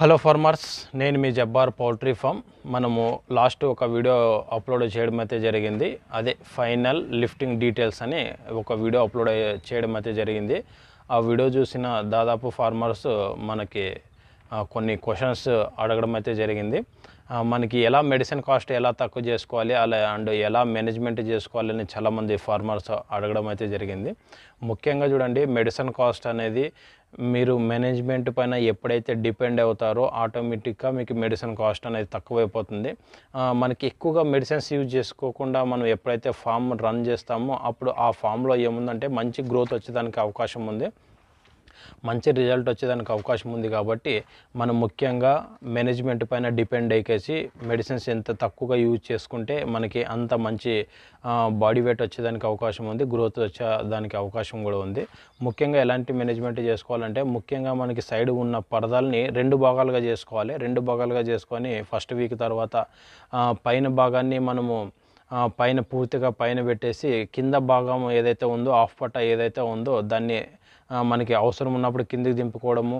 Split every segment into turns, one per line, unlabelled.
hello farmers నేను మీ Jabbar poultry farm మనము లాస్ట్ ఒక వీడియో అప్లోడ్ చేయడం అయితే జరిగింది అదే ఫైనల్ లిఫ్టింగ్ డీటెయిల్స్ అని ఒక వీడియో అప్లోడ్ చేయడం అయితే జరిగింది ఆ వీడియో చూసిన దాదాపు ఫార్మర్స్ మనకి కొన్ని క్వశ్చన్స్ అడగడం అయితే జరిగింది మనకి ఎలా మెడిసిన్ కాస్ట్ ఎలా తక్కువ చేసుకోవాలి అలా అండ్ ఎలా మేనేజ్మెంట్ చేసుకోవాలి అని చాలామంది ఫార్మర్స్ అడగడం అయితే జరిగింది ముఖ్యంగా చూడండి మెడిసిన్ కాస్ట్ అనేది మీరు మేనేజ్మెంట్ పైన ఎప్పుడైతే డిపెండ్ అవుతారో ఆటోమేటిక్గా మీకు మెడిసిన్ కాస్ట్ అనేది తక్కువైపోతుంది మనకి ఎక్కువగా మెడిసిన్స్ యూజ్ చేసుకోకుండా మనం ఎప్పుడైతే ఫామ్ రన్ చేస్తామో అప్పుడు ఆ ఫామ్లో ఏముందంటే మంచి గ్రోత్ వచ్చేదానికి అవకాశం ఉంది మంచి రిజల్ట్ వచ్చేదానికి అవకాశం ఉంది కాబట్టి మనం ముఖ్యంగా మేనేజ్మెంట్ పైన డిపెండ్ అయ్యేసి మెడిసిన్స్ ఎంత తక్కువగా యూజ్ చేసుకుంటే మనకి అంత మంచి బాడీ వెయిట్ వచ్చేదానికి అవకాశం ఉంది గ్రోత్ వచ్చేదానికి అవకాశం కూడా ఉంది ముఖ్యంగా ఎలాంటి మేనేజ్మెంట్ చేసుకోవాలంటే ముఖ్యంగా మనకి సైడ్ ఉన్న పరదాలని రెండు భాగాలుగా చేసుకోవాలి రెండు భాగాలుగా చేసుకొని ఫస్ట్ వీక్ తర్వాత పైన భాగాన్ని మనము పైన పూర్తిగా పైన పెట్టేసి కింద భాగం ఏదైతే ఉందో ఆఫ్ పట్ట ఏదైతే ఉందో దాన్ని మనకి అవసరం ఉన్నప్పుడు కిందికి దింపుకోవడము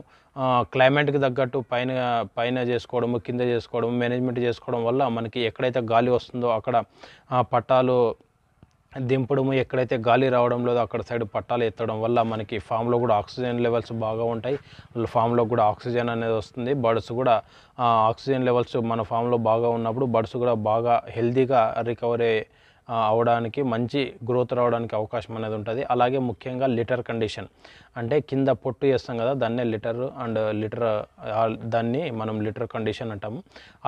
క్లైమేట్కి తగ్గట్టు పైన పైన చేసుకోవడము కింద చేసుకోవడము మేనేజ్మెంట్ చేసుకోవడం వల్ల మనకి ఎక్కడైతే గాలి వస్తుందో అక్కడ పట్టాలు దింపడము ఎక్కడైతే గాలి రావడం లేదో అక్కడ సైడ్ పట్టాలు ఎత్తడం వల్ల మనకి ఫామ్లో కూడా ఆక్సిజన్ లెవెల్స్ బాగా ఉంటాయి ఫామ్లో కూడా ఆక్సిజన్ అనేది వస్తుంది బర్డ్స్ కూడా ఆక్సిజన్ లెవెల్స్ మన ఫామ్లో బాగా ఉన్నప్పుడు బర్డ్స్ కూడా బాగా హెల్తీగా రికవరీ అవడానికి మంచి గ్రోత్ రావడానికి అవకాశం అనేది ఉంటుంది అలాగే ముఖ్యంగా లిటర్ కండిషన్ అంటే కింద పొట్టు చేస్తాం కదా దాన్నే లిటర్ అండ్ లిటర్ దాన్ని మనం లిటర్ కండిషన్ అంటాము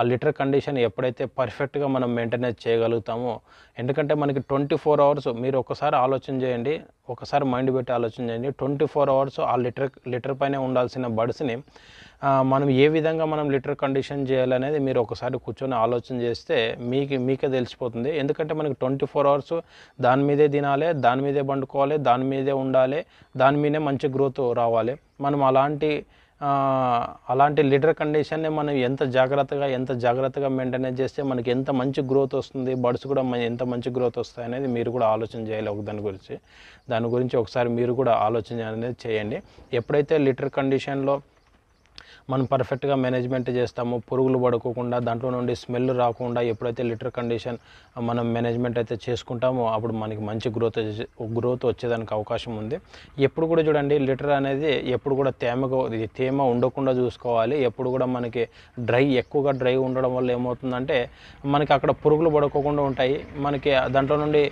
ఆ లిటర్ కండిషన్ ఎప్పుడైతే పర్ఫెక్ట్గా మనం మెయింటెనెన్స్ చేయగలుగుతామో ఎందుకంటే మనకి ట్వంటీ ఫోర్ అవర్స్ మీరు ఒకసారి ఆలోచన చేయండి ఒకసారి మైండ్ పెట్టి ఆలోచన చేయండి ట్వంటీ ఫోర్ అవర్స్ ఆ లిటర్ లిటర్ పైన ఉండాల్సిన బడ్స్ని మనం ఏ విధంగా మనం లిటర్ కండిషన్ చేయాలనేది మీరు ఒకసారి కూర్చొని ఆలోచన చేస్తే మీకు మీకే తెలిసిపోతుంది ఎందుకంటే మనకి ట్వంటీ ఫోర్ అవర్స్ దాని మీదే తినాలి దాని మీదే పండుకోవాలి దాని మీదే ఉండాలి దాని మీదే మంచి గ్రోత్ రావాలి మనం అలాంటి అలాంటి లీటర్ కండిషన్ని మనం ఎంత జాగ్రత్తగా ఎంత జాగ్రత్తగా మెయింటైన్ చేస్తే మనకి ఎంత మంచి గ్రోత్ వస్తుంది బర్డ్స్ కూడా ఎంత మంచి గ్రోత్ వస్తాయి అనేది మీరు కూడా ఆలోచన చేయాలి ఒక దాని గురించి దాని గురించి ఒకసారి మీరు కూడా ఆలోచన అనేది చేయండి ఎప్పుడైతే లీటర్ కండిషన్లో మనం పర్ఫెక్ట్గా మేనేజ్మెంట్ చేస్తాము పురుగులు పడుకోకుండా దాంట్లో నుండి స్మెల్ రాకుండా ఎప్పుడైతే లిటర్ కండిషన్ మనం మేనేజ్మెంట్ అయితే చేసుకుంటామో అప్పుడు మనకి మంచి గ్రోత్ గ్రోత్ వచ్చేదానికి అవకాశం ఉంది ఎప్పుడు కూడా చూడండి లిటర్ అనేది ఎప్పుడు కూడా తేమగా తేమ ఉండకుండా చూసుకోవాలి ఎప్పుడు కూడా మనకి డ్రై ఎక్కువగా డ్రై ఉండడం వల్ల ఏమవుతుందంటే మనకి అక్కడ పురుగులు పడుకోకుండా ఉంటాయి మనకి దాంట్లో నుండి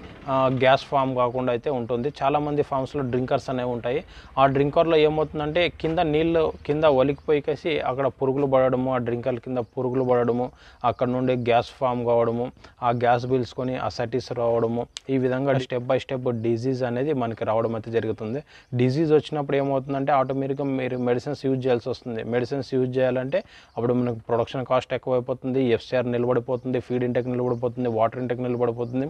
గ్యాస్ ఫామ్ కాకుండా అయితే ఉంటుంది చాలామంది ఫామ్స్లో డ్రింకర్స్ అనేవి ఉంటాయి ఆ డ్రింకర్లో ఏమవుతుందంటే కింద నీళ్ళు కింద ఒలికిపోయి పీకేసి అక్కడ పురుగులు పడడము ఆ డ్రింకల్ కింద పురుగులు పడడము అక్కడ నుండి గ్యాస్ ఫామ్ కావడము ఆ గ్యాస్ పీల్చుకొని అసటిస్ రావడము ఈ విధంగా స్టెప్ బై స్టెప్ డిజీజ్ అనేది మనకి రావడం అయితే జరుగుతుంది డిజీజ్ వచ్చినప్పుడు ఏమవుతుందంటే ఆటోమేటిక్గా మీరు మెడిసిన్స్ యూజ్ చేయాల్సి వస్తుంది మెడిసిన్స్ యూజ్ చేయాలంటే అప్పుడు మనకు ప్రొడక్షన్ కాస్ట్ ఎక్కువైపోతుంది ఎఫ్సిఆర్ నిలబడిపోతుంది ఫీడ్ ఇంటెక్ నిలబడిపోతుంది వాటర్ ఇంటెక్ నిలబడిపోతుంది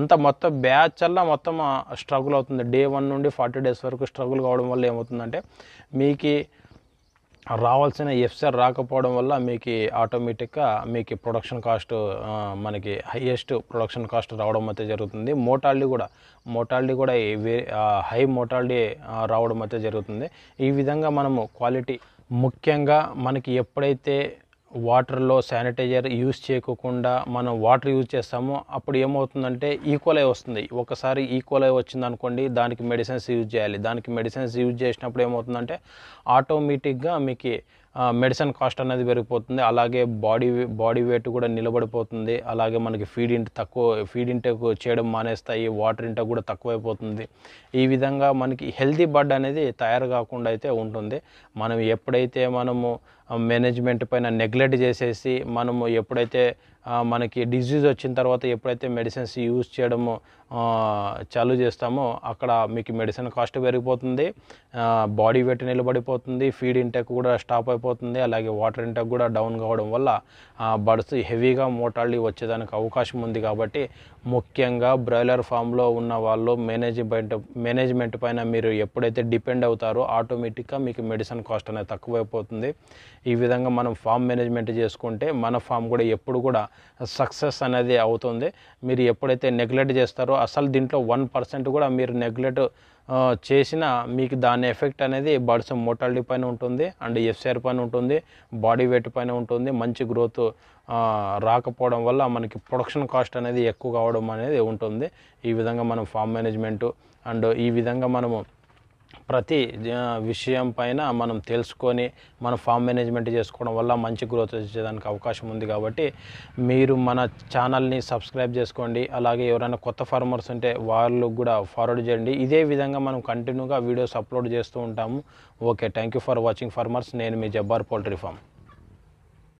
అంతా మొత్తం బ్యాచ్ అలా మొత్తం స్ట్రగుల్ అవుతుంది డే వన్ నుండి ఫార్టీ డేస్ వరకు స్ట్రగుల్ కావడం వల్ల ఏమవుతుందంటే మీకు రావాల్సిన ఎఫ్సర్ రాకపోవడం వల్ల మీకు ఆటోమేటిక్గా మీకు ప్రొడక్షన్ కాస్ట్ మనకి హయ్యెస్ట్ ప్రొడక్షన్ కాస్ట్ రావడం అయితే జరుగుతుంది మోటాలిటీ కూడా మోటాలిటీ కూడా హై మోటాలిటీ రావడం అయితే జరుగుతుంది ఈ విధంగా మనము క్వాలిటీ ముఖ్యంగా మనకి ఎప్పుడైతే వాటర్లో శానిటైజర్ యూజ్ చేయకోకుండా మనం వాటర్ యూజ్ చేస్తామో అప్పుడు ఏమవుతుందంటే ఈక్వలై వస్తుంది ఒకసారి ఈక్వలై వచ్చింది అనుకోండి దానికి మెడిసిన్స్ యూజ్ చేయాలి దానికి మెడిసిన్స్ యూజ్ చేసినప్పుడు ఏమవుతుందంటే ఆటోమేటిక్గా మీకు మెడిసిన్ కాస్ట్ అనేది పెరిగిపోతుంది అలాగే బాడీ బాడీ వెయిట్ కూడా నిలబడిపోతుంది అలాగే మనకి ఫీడ్ ఇంటి తక్కువ ఫీడ్ ఇంటేక్ చేయడం మానేస్తాయి వాటర్ ఇంటేక్ కూడా తక్కువైపోతుంది ఈ విధంగా మనకి హెల్తీ బడ్ అనేది తయారు కాకుండా అయితే ఉంటుంది మనం ఎప్పుడైతే మనము మేనేజ్మెంట్ పైన నెగ్లెక్ట్ చేసేసి మనము ఎప్పుడైతే మనకి డిజీజ్ వచ్చిన తర్వాత ఎప్పుడైతే మెడిసిన్స్ యూజ్ చేయడము చాలు చేస్తామో అక్కడ మీకు మెడిసిన్ కాస్ట్ పెరిగిపోతుంది బాడీ వెయిట్ నిలబడిపోతుంది ఫీడ్ ఇంటెక్ కూడా స్టాప్ అయిపోతుంది అలాగే వాటర్ ఇంటెక్ కూడా డౌన్ కావడం వల్ల బర్డ్స్ హెవీగా మోటాలిటీ వచ్చేదానికి అవకాశం ఉంది కాబట్టి ముఖ్యంగా బ్రాయిలర్ ఫామ్లో ఉన్న వాళ్ళు మేనేజ్మెంట్ మేనేజ్మెంట్ పైన మీరు ఎప్పుడైతే డిపెండ్ అవుతారో ఆటోమేటిక్గా మీకు మెడిసిన్ కాస్ట్ అనేది తక్కువైపోతుంది ఈ విధంగా మనం ఫామ్ మేనేజ్మెంట్ చేసుకుంటే మన ఫామ్ కూడా ఎప్పుడు కూడా సక్సెస్ అనేది అవుతుంది మీరు ఎప్పుడైతే నెగ్లెక్ట్ చేస్తారో అసలు దీంట్లో వన్ పర్సెంట్ కూడా మీరు నెగ్లెక్ట్ చేసిన మీకు దాని ఎఫెక్ట్ అనేది బాడీస్ మోటాలిటీ పైన ఉంటుంది అండ్ ఎఫ్సిఆర్ పైన ఉంటుంది బాడీ వెయిట్ పైన ఉంటుంది మంచి గ్రోత్ రాకపోవడం వల్ల మనకి ప్రొడక్షన్ కాస్ట్ అనేది ఎక్కువ కావడం అనేది ఉంటుంది ఈ విధంగా మనం ఫామ్ మేనేజ్మెంటు అండ్ ఈ విధంగా మనము ప్రతి విషయం పైన మనం తెలుసుకొని మనం ఫామ్ మేనేజ్మెంట్ చేసుకోవడం వల్ల మంచి గ్రోత్ వచ్చేదానికి అవకాశం ఉంది కాబట్టి మీరు మన ఛానల్ని సబ్స్క్రైబ్ చేసుకోండి అలాగే ఎవరైనా కొత్త ఫార్మర్స్ ఉంటే వాళ్ళు కూడా ఫార్వర్డ్ చేయండి ఇదే విధంగా మనం కంటిన్యూగా వీడియోస్ అప్లోడ్ చేస్తూ ఉంటాము okay thank you for watching farmers నేను మీ జబ్బార్ పౌల్ట్రీ ఫామ్